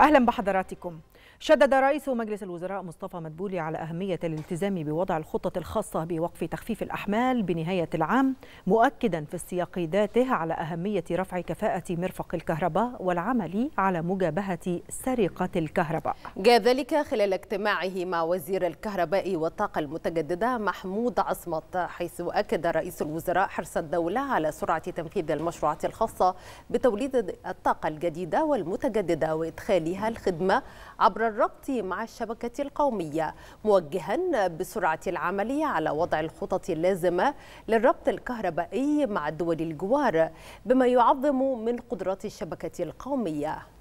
أهلا بحضراتكم شدد رئيس مجلس الوزراء مصطفى مدبولي على أهمية الالتزام بوضع الخطة الخاصة بوقف تخفيف الأحمال بنهاية العام مؤكدا في السياق ذاته على أهمية رفع كفاءة مرفق الكهرباء والعمل على مجابهة سرقة الكهرباء جاء ذلك خلال اجتماعه مع وزير الكهرباء والطاقة المتجددة محمود عصمت حيث أكد رئيس الوزراء حرص الدولة على سرعة تنفيذ المشروعات الخاصة بتوليد الطاقة الجديدة والمتجددة وإدخالها الخدمة عبر الربط مع الشبكة القومية موجها بسرعة العمل على وضع الخطط اللازمة للربط الكهربائي مع دول الجوار بما يعظم من قدرات الشبكة القومية